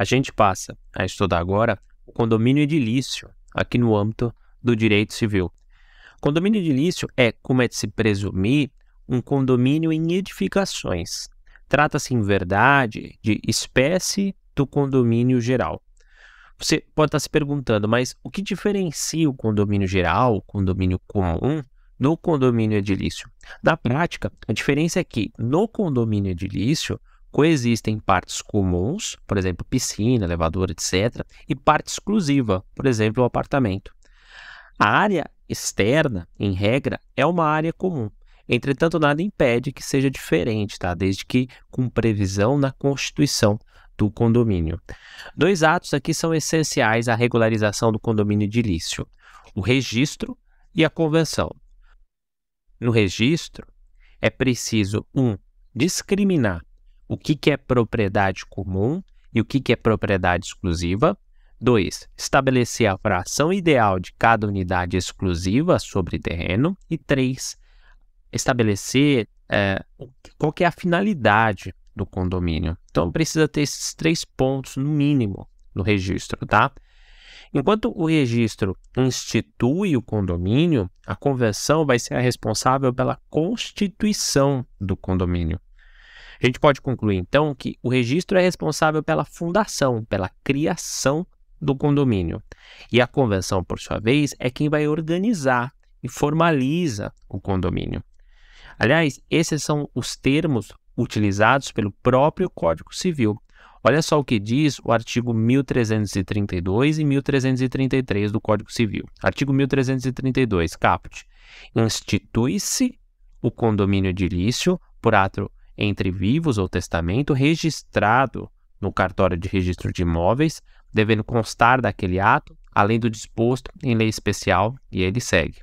A gente passa a estudar agora o condomínio edilício aqui no âmbito do direito civil. Condomínio edilício é, como é de se presumir, um condomínio em edificações. Trata-se, em verdade, de espécie do condomínio geral. Você pode estar se perguntando, mas o que diferencia o condomínio geral, o condomínio comum, do condomínio edilício? Na prática, a diferença é que no condomínio edilício, coexistem partes comuns, por exemplo, piscina, elevador, etc., e parte exclusiva, por exemplo, o apartamento. A área externa, em regra, é uma área comum. Entretanto, nada impede que seja diferente, tá? desde que com previsão na Constituição do condomínio. Dois atos aqui são essenciais à regularização do condomínio edilício: o registro e a convenção. No registro, é preciso 1. Um, discriminar o que, que é propriedade comum e o que, que é propriedade exclusiva. 2. Estabelecer a fração ideal de cada unidade exclusiva sobre terreno. E 3. Estabelecer é, qual que é a finalidade do condomínio. Então, precisa ter esses três pontos no mínimo no registro, tá? Enquanto o registro institui o condomínio, a convenção vai ser a responsável pela constituição do condomínio. A gente pode concluir então que o registro é responsável pela fundação, pela criação do condomínio. E a convenção, por sua vez, é quem vai organizar e formaliza o condomínio. Aliás, esses são os termos utilizados pelo próprio Código Civil. Olha só o que diz o artigo 1332 e 1333 do Código Civil. Artigo 1332, caput. Institui-se o condomínio edilício por ato entre vivos ou testamento registrado no cartório de registro de imóveis, devendo constar daquele ato, além do disposto em lei especial, e ele segue.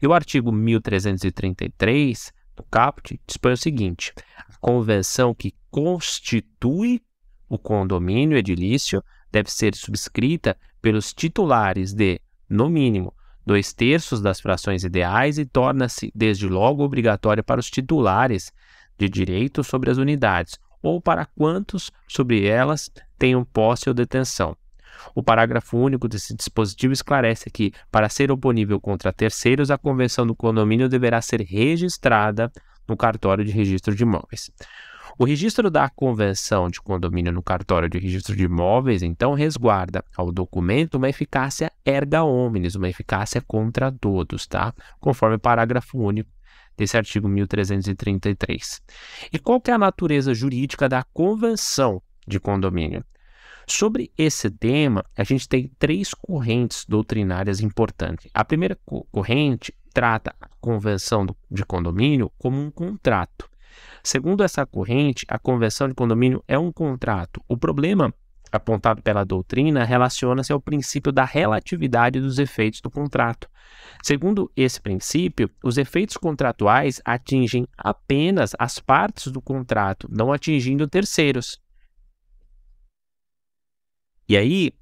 E o artigo 1333 do caput dispõe o seguinte: a convenção que constitui o condomínio edilício deve ser subscrita pelos titulares de, no mínimo, dois terços das frações ideais e torna-se, desde logo, obrigatória para os titulares de direito sobre as unidades ou para quantos sobre elas tenham posse ou detenção. O parágrafo único desse dispositivo esclarece que, para ser oponível contra terceiros, a convenção do condomínio deverá ser registrada no cartório de registro de imóveis. O registro da convenção de condomínio no cartório de registro de imóveis, então, resguarda ao documento uma eficácia erga omnes, uma eficácia contra todos, tá? Conforme o parágrafo único desse artigo 1333. E qual que é a natureza jurídica da convenção de condomínio? Sobre esse tema, a gente tem três correntes doutrinárias importantes. A primeira corrente trata a convenção de condomínio como um contrato. Segundo essa corrente, a convenção de condomínio é um contrato. O problema apontado pela doutrina relaciona-se ao princípio da relatividade dos efeitos do contrato. Segundo esse princípio, os efeitos contratuais atingem apenas as partes do contrato, não atingindo terceiros. E aí,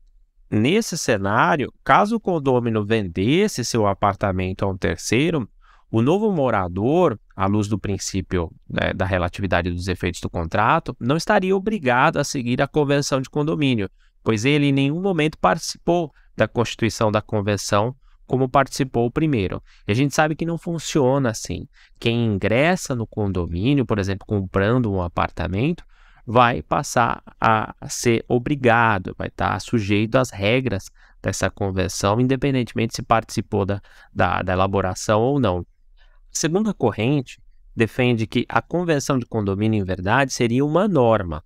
nesse cenário, caso o condômino vendesse seu apartamento a um terceiro, o novo morador, à luz do princípio né, da relatividade dos efeitos do contrato, não estaria obrigado a seguir a convenção de condomínio, pois ele em nenhum momento participou da constituição da convenção como participou o primeiro. E a gente sabe que não funciona assim. Quem ingressa no condomínio, por exemplo, comprando um apartamento, vai passar a ser obrigado, vai estar sujeito às regras dessa convenção, independentemente se participou da, da, da elaboração ou não. Segunda corrente, defende que a convenção de condomínio, em verdade, seria uma norma.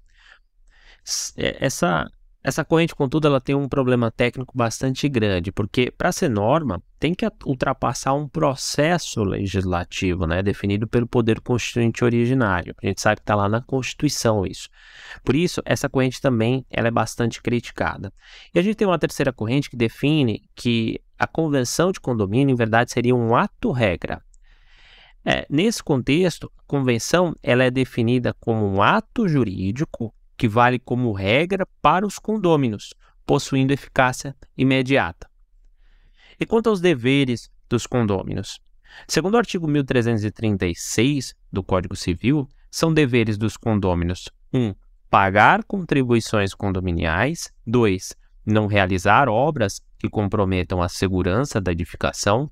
É, essa, essa corrente, contudo, ela tem um problema técnico bastante grande, porque para ser norma, tem que ultrapassar um processo legislativo, né, definido pelo poder constituinte originário. A gente sabe que está lá na Constituição isso. Por isso, essa corrente também ela é bastante criticada. E a gente tem uma terceira corrente que define que a convenção de condomínio, em verdade, seria um ato-regra é, nesse contexto, a convenção ela é definida como um ato jurídico que vale como regra para os condôminos, possuindo eficácia imediata. E quanto aos deveres dos condôminos? Segundo o artigo 1336 do Código Civil, são deveres dos condôminos 1. Um, pagar contribuições condominiais, 2. não realizar obras que comprometam a segurança da edificação,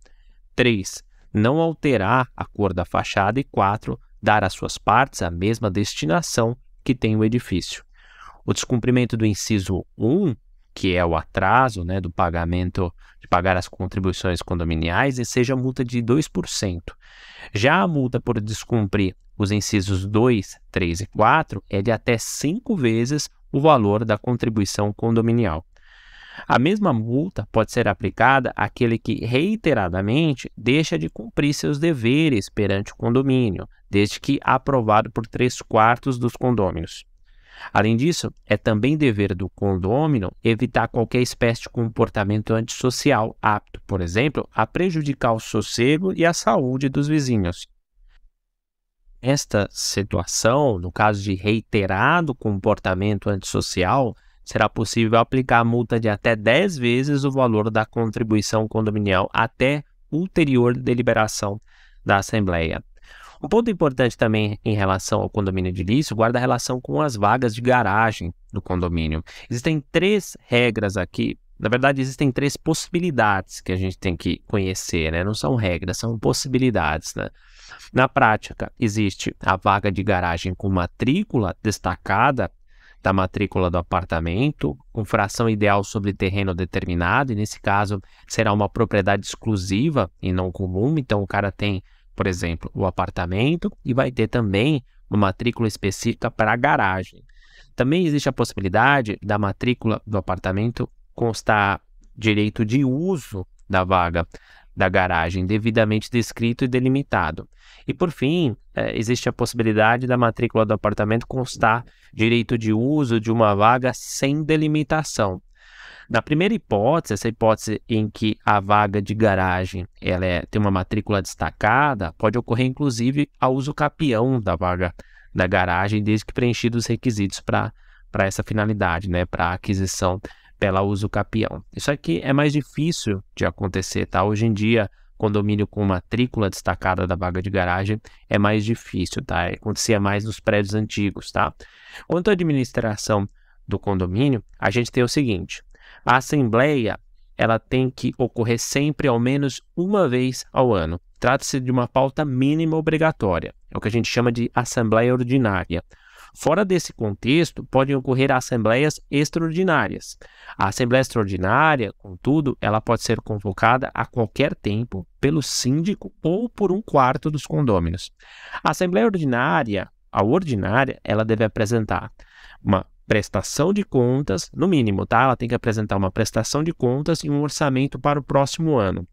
3 não alterar a cor da fachada e 4. dar às suas partes a mesma destinação que tem o edifício. O descumprimento do inciso 1, que é o atraso né, do pagamento de pagar as contribuições condominiais, e seja multa de 2%. Já a multa por descumprir os incisos 2, 3 e 4 é de até 5 vezes o valor da contribuição condominial. A mesma multa pode ser aplicada àquele que reiteradamente deixa de cumprir seus deveres perante o condomínio, desde que aprovado por três quartos dos condôminos. Além disso, é também dever do condômino evitar qualquer espécie de comportamento antissocial apto, por exemplo, a prejudicar o sossego e a saúde dos vizinhos. Esta situação, no caso de reiterado comportamento antissocial, será possível aplicar multa de até 10 vezes o valor da contribuição condominial até ulterior deliberação da Assembleia. Um ponto importante também em relação ao condomínio de lixo guarda relação com as vagas de garagem do condomínio. Existem três regras aqui. Na verdade, existem três possibilidades que a gente tem que conhecer, né? Não são regras, são possibilidades, né? Na prática, existe a vaga de garagem com matrícula destacada da matrícula do apartamento, com fração ideal sobre terreno determinado, e nesse caso será uma propriedade exclusiva e não comum. Então o cara tem, por exemplo, o apartamento e vai ter também uma matrícula específica para a garagem. Também existe a possibilidade da matrícula do apartamento constar direito de uso da vaga da garagem, devidamente descrito e delimitado. E por fim, é, existe a possibilidade da matrícula do apartamento constar direito de uso de uma vaga sem delimitação. Na primeira hipótese, essa hipótese em que a vaga de garagem ela é, tem uma matrícula destacada, pode ocorrer inclusive a uso capião da vaga da garagem, desde que preenchidos os requisitos para essa finalidade, né, para aquisição pela usucapião. Isso aqui é mais difícil de acontecer, tá? Hoje em dia, condomínio com matrícula destacada da vaga de garagem é mais difícil, tá? É, acontecia mais nos prédios antigos, tá? Quanto à administração do condomínio, a gente tem o seguinte: a assembleia ela tem que ocorrer sempre ao menos uma vez ao ano. Trata-se de uma pauta mínima obrigatória, é o que a gente chama de assembleia ordinária. Fora desse contexto, podem ocorrer assembleias extraordinárias. A assembleia extraordinária, contudo, ela pode ser convocada a qualquer tempo pelo síndico ou por um quarto dos condôminos. A assembleia ordinária, a ordinária, ela deve apresentar uma prestação de contas, no mínimo, tá? Ela tem que apresentar uma prestação de contas e um orçamento para o próximo ano.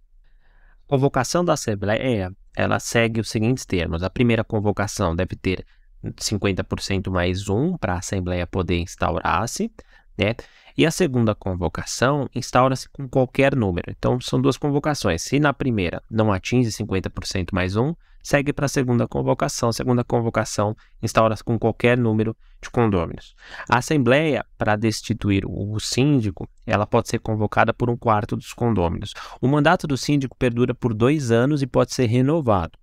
A convocação da Assembleia, ela segue os seguintes termos. A primeira convocação deve ter 50% mais um para a Assembleia poder instaurar-se, né? E a segunda convocação instaura-se com qualquer número. Então, são duas convocações. Se na primeira não atinge 50% mais um, segue para a segunda convocação. A segunda convocação instaura-se com qualquer número de condôminos. A Assembleia, para destituir o síndico, ela pode ser convocada por um quarto dos condôminos. O mandato do síndico perdura por dois anos e pode ser renovado.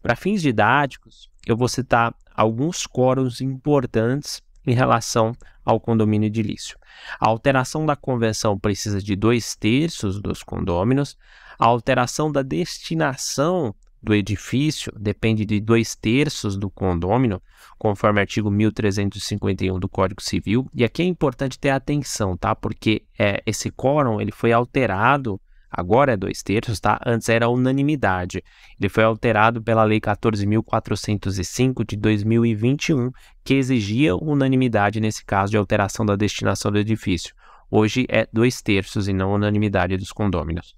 Para fins didáticos, eu vou citar alguns quóruns importantes em relação ao condomínio edilício. A alteração da convenção precisa de dois terços dos condôminos, a alteração da destinação do edifício depende de dois terços do condômino, conforme artigo 1351 do Código Civil. E aqui é importante ter atenção, tá? Porque é, esse quórum ele foi alterado Agora é dois terços, tá? Antes era unanimidade. Ele foi alterado pela Lei 14.405 de 2021, que exigia unanimidade nesse caso de alteração da destinação do edifício. Hoje é dois terços e não unanimidade dos condôminos.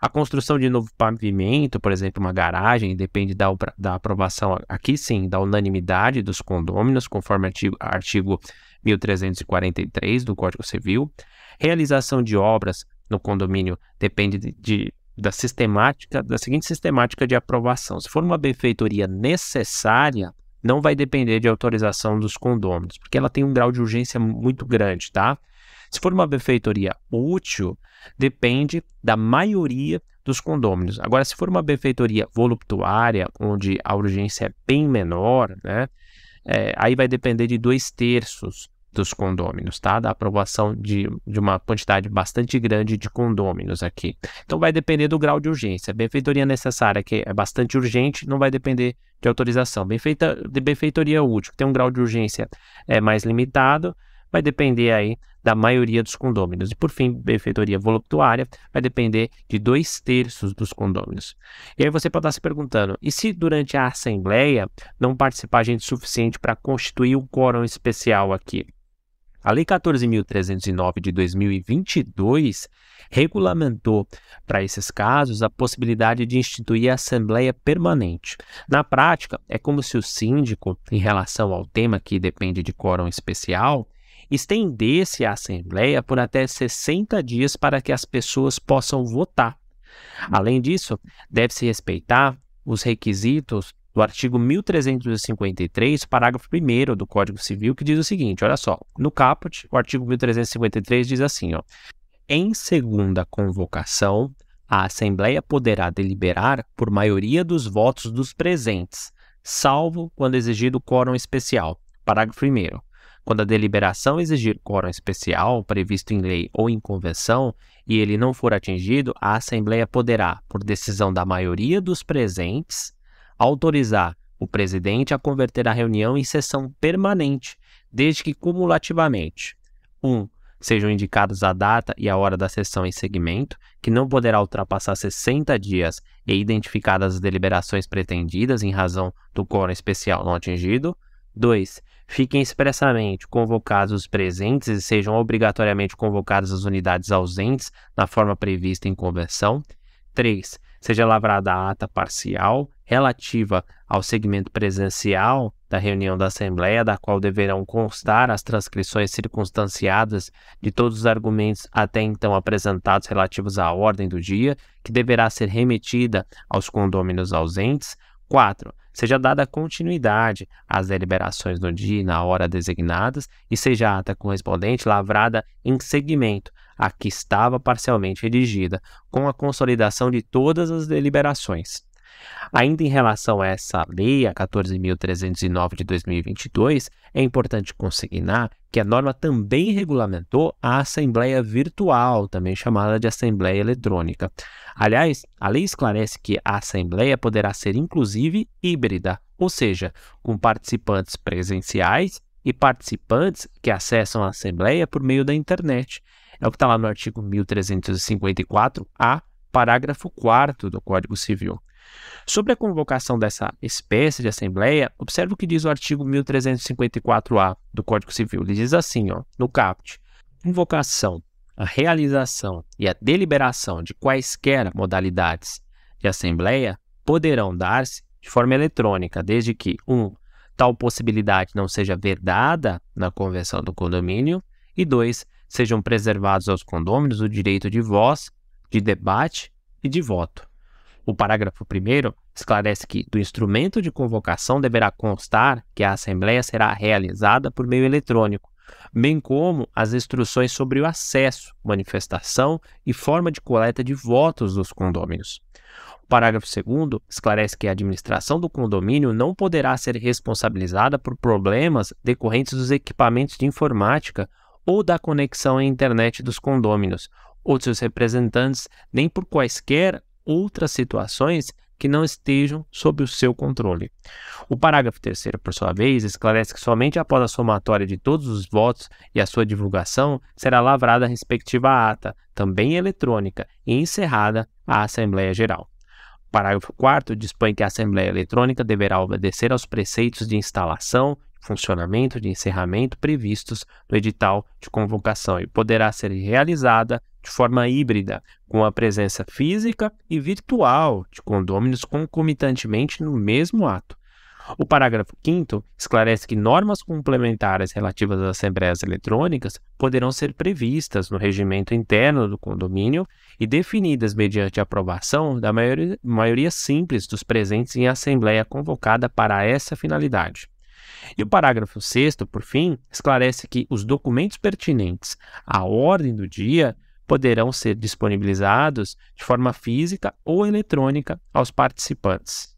A construção de novo pavimento, por exemplo, uma garagem, depende da, da aprovação, aqui sim, da unanimidade dos condôminos, conforme artigo, artigo 1343 do Código Civil. Realização de obras no condomínio depende de, de, da sistemática, da seguinte sistemática de aprovação. Se for uma benfeitoria necessária, não vai depender de autorização dos condôminos, porque ela tem um grau de urgência muito grande, tá? Se for uma benfeitoria útil, depende da maioria dos condôminos. Agora, se for uma benfeitoria voluptuária, onde a urgência é bem menor, né? É, aí vai depender de dois terços dos condôminos, tá? Da aprovação de, de uma quantidade bastante grande de condôminos aqui. Então vai depender do grau de urgência. benfeitoria necessária, que é bastante urgente, não vai depender de autorização. Benfeita, de benfeitoria útil, que tem um grau de urgência é mais limitado, vai depender aí da maioria dos condôminos. E por fim, benfeitoria voluptuária vai depender de dois terços dos condôminos. E aí você pode estar se perguntando: e se durante a assembleia não participar gente suficiente para constituir o um quórum especial aqui? A Lei 14.309 de 2022 regulamentou para esses casos a possibilidade de instituir a Assembleia Permanente. Na prática, é como se o síndico, em relação ao tema que depende de quórum especial, estendesse a Assembleia por até 60 dias para que as pessoas possam votar. Além disso, deve-se respeitar os requisitos do artigo 1353, parágrafo 1 do Código Civil, que diz o seguinte: olha só, no caput, o artigo 1353 diz assim, ó. Em segunda convocação, a Assembleia poderá deliberar por maioria dos votos dos presentes, salvo quando exigido quórum especial. Parágrafo 1. Quando a deliberação exigir quórum especial, previsto em lei ou em convenção, e ele não for atingido, a Assembleia poderá, por decisão da maioria dos presentes, autorizar o presidente a converter a reunião em sessão permanente, desde que cumulativamente 1. Um, sejam indicados a data e a hora da sessão em segmento, que não poderá ultrapassar 60 dias e identificadas as deliberações pretendidas em razão do quórum especial não atingido. 2. Fiquem expressamente convocados os presentes e sejam obrigatoriamente convocadas as unidades ausentes na forma prevista em convenção. 3 seja lavrada a ata parcial relativa ao segmento presencial da reunião da Assembleia, da qual deverão constar as transcrições circunstanciadas de todos os argumentos até então apresentados relativos à ordem do dia, que deverá ser remetida aos condôminos ausentes. 4. Seja dada continuidade às deliberações no dia e na hora designadas e seja a ata correspondente lavrada em segmento a que estava parcialmente redigida, com a consolidação de todas as deliberações. Ainda em relação a essa lei, a 14.309 de 2022, é importante consignar que a norma também regulamentou a Assembleia Virtual, também chamada de Assembleia Eletrônica. Aliás, a lei esclarece que a Assembleia poderá ser inclusive híbrida, ou seja, com participantes presenciais e participantes que acessam a Assembleia por meio da internet. É o que está lá no artigo 1354-A, parágrafo 4 do Código Civil. Sobre a convocação dessa espécie de assembleia, observe o que diz o artigo 1354-A do Código Civil. Ele diz assim, ó, no caput: convocação, a realização e a deliberação de quaisquer modalidades de assembleia poderão dar-se de forma eletrônica, desde que 1. Um, tal possibilidade não seja vedada na convenção do condomínio e 2 sejam preservados aos condôminos o direito de voz, de debate e de voto. O parágrafo 1 esclarece que do instrumento de convocação deverá constar que a assembleia será realizada por meio eletrônico, bem como as instruções sobre o acesso, manifestação e forma de coleta de votos dos condôminos. O parágrafo 2 esclarece que a administração do condomínio não poderá ser responsabilizada por problemas decorrentes dos equipamentos de informática ou da conexão à internet dos condôminos ou de seus representantes, nem por quaisquer outras situações que não estejam sob o seu controle. O parágrafo terceiro, por sua vez, esclarece que somente após a somatória de todos os votos e a sua divulgação será lavrada a respectiva ata, também eletrônica, e encerrada a Assembleia Geral. O parágrafo 4 dispõe que a Assembleia Eletrônica deverá obedecer aos preceitos de instalação funcionamento de encerramento previstos no edital de convocação e poderá ser realizada de forma híbrida, com a presença física e virtual de condôminos concomitantemente no mesmo ato. O parágrafo 5 esclarece que normas complementares relativas às assembleias eletrônicas poderão ser previstas no regimento interno do condomínio e definidas mediante aprovação da maioria, maioria simples dos presentes em assembleia convocada para essa finalidade. E o parágrafo 6, por fim, esclarece que os documentos pertinentes à ordem do dia poderão ser disponibilizados de forma física ou eletrônica aos participantes.